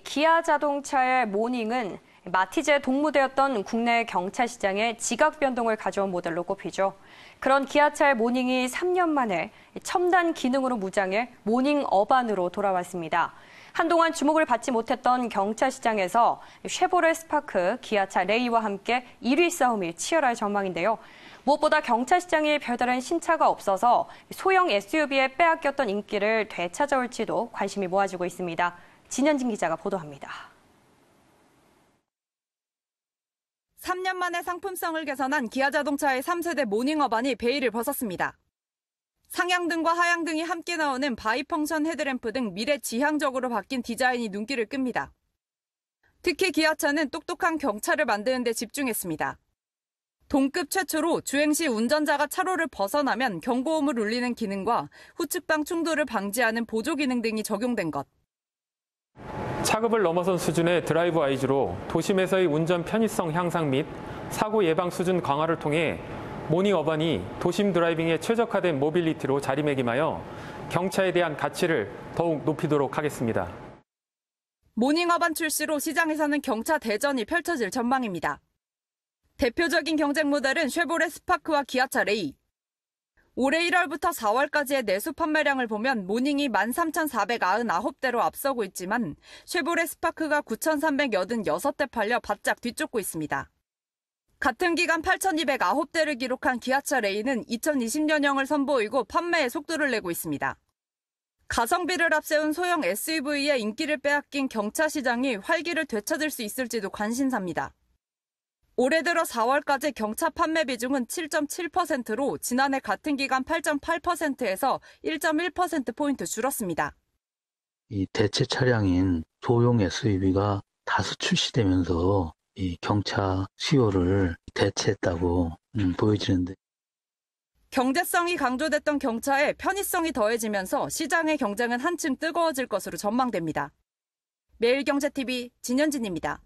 기아 자동차의 모닝은 마티즈의 동무대였던 국내 경차 시장에 지각 변동을 가져온 모델로 꼽히죠. 그런 기아차의 모닝이 3년 만에 첨단 기능으로 무장해 모닝 어반으로 돌아왔습니다. 한동안 주목을 받지 못했던 경차 시장에서 쉐보레 스파크, 기아차 레이와 함께 1위 싸움이 치열할 전망인데요. 무엇보다 경차 시장에 별다른 신차가 없어서 소형 SUV에 빼앗겼던 인기를 되찾아올지도 관심이 모아지고 있습니다. 진현진 기자가 보도합니다. 3년 만에 상품성을 개선한 기아 자동차의 3세대 모닝어반이 베일을 벗었습니다. 상향등과 하향등이 함께 나오는 바이펑션 헤드램프 등 미래 지향적으로 바뀐 디자인이 눈길을 끕니다. 특히 기아차는 똑똑한 경차를 만드는 데 집중했습니다. 동급 최초로 주행 시 운전자가 차로를 벗어나면 경고음을 울리는 기능과 후측방 충돌을 방지하는 보조 기능 등이 적용된 것. 차급을 넘어선 수준의 드라이브 아이즈로 도심에서의 운전 편의성 향상 및 사고 예방 수준 강화를 통해 모닝 어반이 도심 드라이빙에 최적화된 모빌리티로 자리매김하여 경차에 대한 가치를 더욱 높이도록 하겠습니다. 모닝 어반 출시로 시장에서는 경차 대전이 펼쳐질 전망입니다. 대표적인 경쟁 모델은 쉐보레 스파크와 기아차 레이, 올해 1월부터 4월까지의 내수 판매량을 보면 모닝이 13,499대로 앞서고 있지만 쉐보레 스파크가 9,386대 팔려 바짝 뒤쫓고 있습니다. 같은 기간 8,209대를 기록한 기아차 레이는 2020년형을 선보이고 판매에 속도를 내고 있습니다. 가성비를 앞세운 소형 SUV의 인기를 빼앗긴 경차 시장이 활기를 되찾을 수 있을지도 관심사입니다. 올해 들어 4월까지 경차 판매 비중은 7.7%로 지난해 같은 기간 8.8%에서 1.1%포인트 줄었습니다. 이 대체 차량인 소형 SUV가 다수 출시되면서 이 경차 수요를 대체했다고 음, 보여지는데 경제성이 강조됐던 경차의 편의성이 더해지면서 시장의 경쟁은 한층 뜨거워질 것으로 전망됩니다. 매일경제TV 진현진입니다.